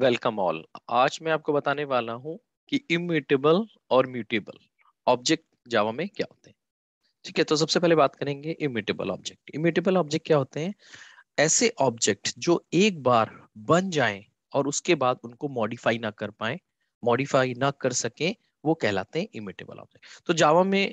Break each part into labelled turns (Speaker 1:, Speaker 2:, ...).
Speaker 1: welcome all आज मैं आपको बताने वाला हूँ कि इम्यूटेबल और म्यूटेबल ऑब्जेक्ट जावा में क्या होते हैं ठीक है तो सबसे पहले बात करेंगे इम्यूटेबल ऑब्जेक्ट इम्यूटेबल ऑब्जेक्ट क्या होते हैं ऐसे ऑब्जेक्ट जो एक बार बन जाए और उसके बाद उनको मॉडिफाई ना कर पाए मॉडिफाई ना कर सके वो कहलाते हैं इमिटेबल ऑब्जेक्ट तो जावा में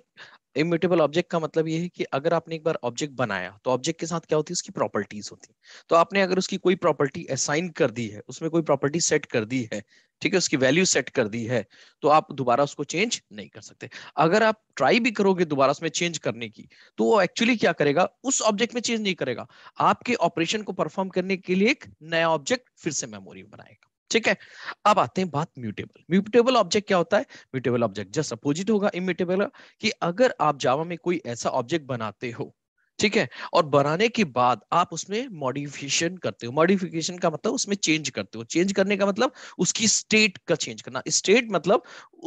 Speaker 1: इम्यूटेबल ऑब्जेक्ट का मतलब ये है कि अगर आपने एक बार ऑब्जेक्ट बनाया तो ऑब्जेक्ट के साथ क्या होती है उसकी प्रॉपर्टीज होती है तो आपने अगर उसकी कोई प्रॉपर्टी असाइन कर दी है उसमें कोई प्रॉपर्टी सेट कर दी है ठीक है उसकी वैल्यू सेट कर दी है तो आप दोबारा उसको चेंज नहीं कर सकते अगर आप ट्राई भी करोगे दोबारा उसमें चेंज करने की तो वो एक्चुअली क्या करेगा उस ऑब्जेक्ट में चेंज नहीं करेगा आपके ऑपरेशन को परफॉर्म करने के लिए एक नया ऑब्जेक्ट फिर से मेमोरी में बनाएगा ठीक है अब आते हैं बात म्यूटेबल म्यूटेबल ऑब्जेक्ट क्या होता है म्यूटेबल ऑब्जेक्ट जस्ट अपोजिट होगा इम्यूटेबल कि अगर आप जावा में कोई ऐसा ऑब्जेक्ट बनाते हो ठीक है और बनाने के बाद आप उसमें मॉडिफिकेशन करते हो मॉडिफिकेशन का मतलब उसमें चेंज करते हो चेंज करने का मतलब उसकी स्टेट का चेंज करना स्टेट मतलब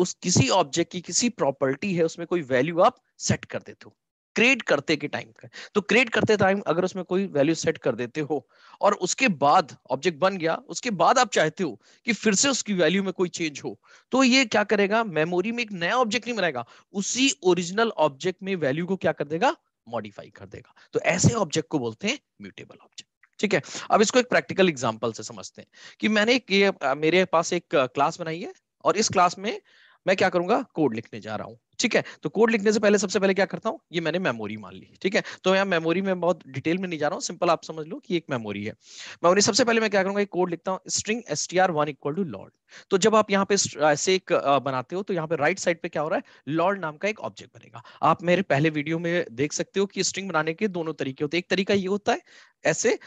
Speaker 1: उस किसी ऑब्जेक्ट की किसी प्रॉपर्टी है उसमें कोई वैल्यू आप सेट कर देते हो क्रिएट करते के टाइम का तो क्रिएट करते टाइम अगर उसमें कोई वैल्यू सेट कर देते हो और उसके बाद ऑब्जेक्ट बन गया उसके बाद आप चाहते हो कि फिर से उसकी वैल्यू में कोई चेंज हो तो ये क्या करेगा मेमोरी में एक नया ऑब्जेक्ट नहीं बनाएगा उसी ओरिजिनल ऑब्जेक्ट में वैल्यू को क्या कर देगा मॉडिफाई कर देगा तो ऐसे ऑब्जेक्ट को बोलते हैं म्यूटेबल ऑब्जेक्ट ठीक है अब इसको एक प्रैक्टिकल एग्जाम्पल से समझते हैं कि मैंने एक मेरे पास एक क्लास बनाई है और इस क्लास में मैं क्या करूंगा कोड लिखने जा रहा हूँ ठीक है तो कोड लिखने से पहले सबसे पहले क्या करता हूँ ये मैंने मेमोरी मान ली ठीक है तो यहाँ मेमोरी में बहुत डिटेल में नहीं जा रहा हूँ सिंपल आप समझ लो कि एक मेमोरी है मेमोरी सबसे पहले मैं क्या करूंगा कोड लिखता हूँ string S T R one equal to lord तो जब आप यहाँ पे ऐसे एक बनाते हो तो यहाँ पे राइट साइड पे क्या हो रहा है लॉर्ड नाम का एक ऑब्जेक्ट बनेगा आप मेरे पहले वीडियो में देख सकते हो कि स्ट्रिंग बनाने के दोनों तरीके होते हैं एक तरीका ये होता है ऐसे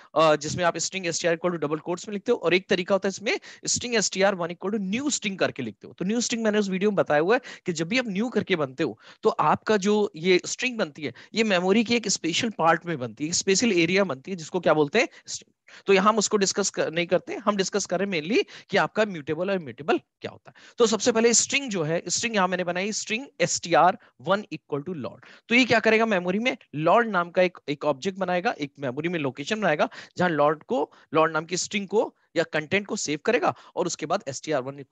Speaker 1: जिसमें आप string S T R two double quotes में लिखते हो और एक तरीका होता है इसमें string S T R one equal to new string करके लिखते हो तो न्यू स्ट्रिंग मैंने उस वीडियो में बताया हुआ है कि जब भी आप न्यू करके बनते हो तो आपका जो ये स्ट्रिंग बनती है ये मेमोरी की एक स्पेशल पार्ट में बनती है स्पेशल एरिया बनती है जिसको क्या बोलते हैं स्ट्रिंग तो यहां हम उसको डिस्कस कर, नहीं करते हम डिस्कस करें मेनली कि आपका म्यूटेबल और म्यूटेबल क्या होता है तो सबसे पहले स्ट्रिंग जो है स्ट्रिंग यहां मैंने बनाई string S T R one equal to lord तो ये क्या करेगा मेमोरी में लॉर्ड नाम का एक एक ऑब्जेक्ट बनाएगा एक मेमोरी में लोकेशन बनाएगा जहां लॉर्ड को लॉर्ड नाम की स्ट्रिंग को या कंटेंट को सेव करेगा और उसके बाद एस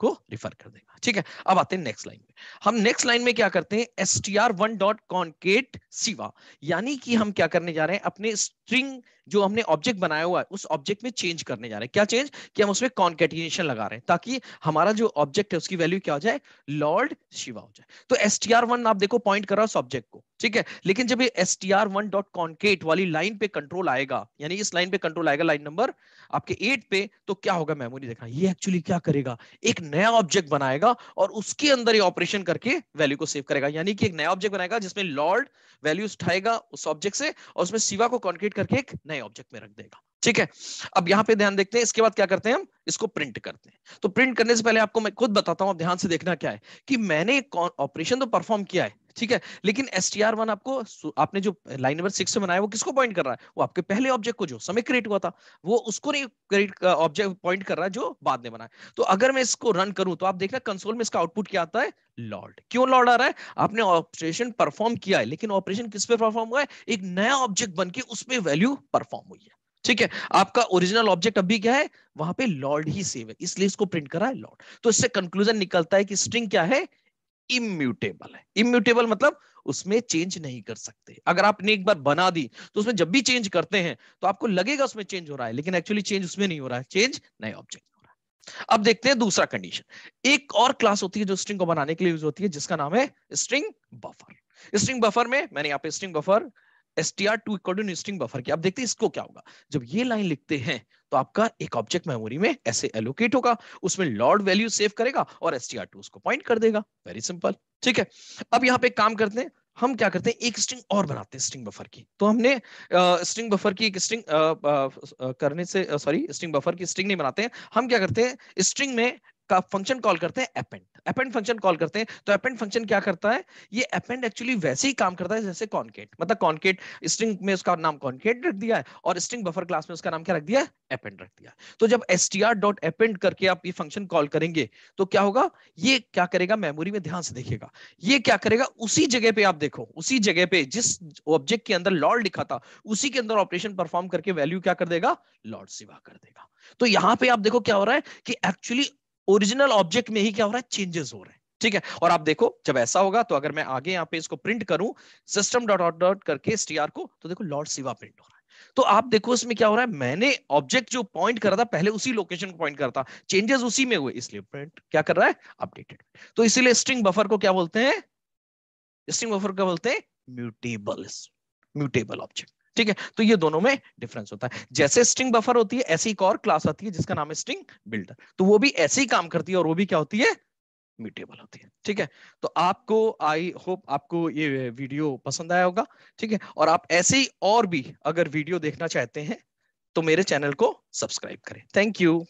Speaker 1: को रिफर कर देगा ठीक है अब आते हैं नेक्स्ट लाइन में हम नेक्स्ट लाइन में क्या करते हैं S T R one dot concat सीवा यानी कि हम क्या करने जा रहे हैं अपने स्ट्रिंग जो हमने ऑब्जेक्ट बनाया हुआ है उस ऑब्जेक्ट में चेंज करने जा रहे हैं क्या चेंज कि हम उसमें कॉन्केटिनेशन लगा रहे हैं ताकि हमारा जो ऑब्जेक्ट है उसकी वैल्यू क्या हो जाए लॉर्ड शिवा हो जाए तो एस टी आर वन आप देखो पॉइंट कर रहा है उस ऑब्जेक्ट को ठीक है लेकिन जब ये S T R one dot concat वाली लाइन पे कंट्रोल आएगा यानी इस लाइन पे कंट्रोल आएगा लाइन नंबर आपके एट पे तो क्या होगा मेमोरी देखना ये एक्चुअली क्या करेगा एक नया ऑब्जेक्ट बनाएगा और उसके अंदर ये ऑपरेशन करके वैल्यू को सेव करेगा यानी कि एक नया ऑब्जेक्ट बनाएगा जिसमें लॉर्ड वैल्यू उठाएगा उस ऑब्जेक्ट से और उसमें सिवा को कॉन्क्रीट करके एक नए ऑब्जेक्ट में रख देगा ठीक है अब यहां पे ध्यान देखते हैं इसके बाद क्या करते हैं हम इसको प्रिंट करते हैं तो प्रिंट करने से पहले आपको मैं खुद बताता हूं ध्यान से देखना क्या है कि मैंने ऑपरेशन तो परफॉर्म किया है ठीक है लेकिन एस टी आर वन आपको आपने जो लाइन नंबर सिक्स में बनाया वो किसको पॉइंट कर रहा है वो आपके पहले ऑब्जेक्ट को जो समय क्रिएट हुआ था वो उसको नहीं क्रिएट ऑब्जेक्ट पॉइंट कर रहा है जो बाद में बनाया तो अगर मैं इसको रन करूं तो आप देखना कंसोल में इसका आउटपुट क्या आता है लॉर्ड क्यों लॉर्ड आ रहा है आपने ऑपरेशन परफॉर्म किया है लेकिन ऑपरेशन किस पे परफॉर्म हुआ है एक नया ऑब्जेक्ट बन के उसमें वैल्यू परफॉर्म हुई है ठीक है आपका ओरिजिनल ऑब्जेक्ट अभी क्या है वहां पे लॉर्ड ही सेव है इसलिए इसको प्रिंट करा है लॉर्ड तो इससे कंक्लूजन निकलता है कि स्ट्रिंग क्या है इम्यूटेबल है इम्यूटेबल मतलब उसमें चेंज नहीं कर सकते अगर आपने एक बार बना दी तो उसमें जब भी चेंज करते हैं तो आपको लगेगा उसमें चेंज हो रहा है लेकिन एक्चुअली चेंज उसमें नहीं हो रहा है चेंज नए ऑब्जेक्ट हो रहा है अब देखते हैं दूसरा कंडीशन एक और क्लास होती है जो स्ट्रिंग को बनाने के लिए यूज होती है जिसका नाम है स्ट्रिंग बफर स्ट्रिंग बफर में मैंने यहाँ पे string buffer str2 equal to two equal to आप देखते हैं इसको क्या होगा जब ये लाइन लिखते हैं तो आपका एक ऑब्जेक्ट मेमोरी में ऐसे एलोकेट होगा उसमें लॉर्ड वैल्यू सेव करेगा और एस उसको पॉइंट कर देगा वेरी सिंपल ठीक है अब यहाँ पे काम करते हैं हम क्या करते हैं एक स्ट्रिंग और बनाते हैं स्ट्रिंग बफर की तो हमने स्ट्रिंग बफर की एक स्ट्रिंग करने से सॉरी स्ट्रिंग बफर की स्ट्रिंग नहीं बनाते हैं हम क्या करते हैं स्ट्रिंग में का फंक्शन कॉल करते हैं एपेंड एपेंड फंक्शन कॉल करते हैं तो एपेंड फंक्शन क्या करता है ये एपेंड एक्चुअली वैसे ही काम करता है जैसे कॉन्केट मतलब कॉन्केट स्ट्रिंग में उसका नाम कॉन्केट रख दिया है और स्ट्रिंग बफर क्लास में उसका नाम क्या रख दिया है एपेंड रख दिया तो जब एस एपेंड करके आप ये फंक्शन कॉल करेंगे तो क्या होगा ये क्या करेगा मेमोरी में ध्यान से देखिएगा ये क्या करेगा उसी जगह पे आप देखो उसी जगह पे जिस ऑब्जेक्ट के अंदर लॉर्ड लिखा था उसी के अंदर ऑपरेशन परफॉर्म करके वैल्यू क्या कर देगा लॉर्ड सिवा कर देगा तो यहां पे आप देखो क्या हो रहा है कि एक्चुअली ओरिजिनल ऑब्जेक्ट में ही क्या हो रहा है चेंजेस हो रहे हैं ठीक है और आप देखो जब ऐसा होगा तो अगर मैं आगे यहाँ पे इसको प्रिंट करूं सिस्टम डॉट ऑट डॉट करके एस को तो देखो लॉर्ड सिवा प्रिंट हो रहा है तो आप देखो इसमें क्या हो रहा है मैंने ऑब्जेक्ट जो पॉइंट करा था पहले उसी लोकेशन को पॉइंट करा था चेंजेस उसी में हुए इसलिए प्रिंट क्या कर रहा है अपडेटेड तो इसीलिए स्ट्रिंग बफर को क्या बोलते हैं स्ट्रिंग बफर क्या बोलते हैं म्यूटेबल म्यूटेबल ऑब्जेक्ट ठीक है तो ये दोनों में डिफरेंस होता है जैसे स्ट्रिंग बफर होती है ऐसी एक और क्लास आती है जिसका नाम है स्ट्रिंग बिल्डर तो वो भी ऐसे ही काम करती है और वो भी क्या होती है मीटेबल होती है ठीक है तो आपको आई होप आपको ये वीडियो पसंद आया होगा ठीक है और आप ऐसे ही और भी अगर वीडियो देखना चाहते हैं तो मेरे चैनल को सब्सक्राइब करें थैंक यू